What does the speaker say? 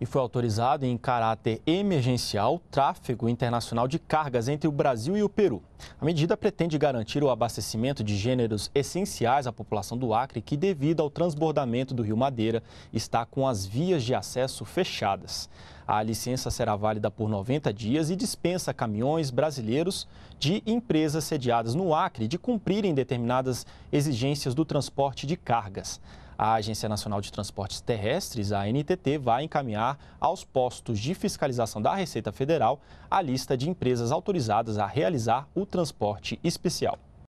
e foi autorizado em caráter emergencial o tráfego internacional de cargas entre o Brasil e o Peru. A medida pretende garantir o abastecimento de gêneros essenciais à população do Acre, que, devido ao transbordamento do Rio Madeira, está com as vias de acesso fechadas. A licença será válida por 90 dias e dispensa caminhões brasileiros de empresas sediadas no Acre de cumprirem determinadas exigências do transporte de cargas. A Agência Nacional de Transportes Terrestres, a ANTT, vai encaminhar aos postos de fiscalização da Receita Federal a lista de empresas autorizadas a realizar o transporte especial.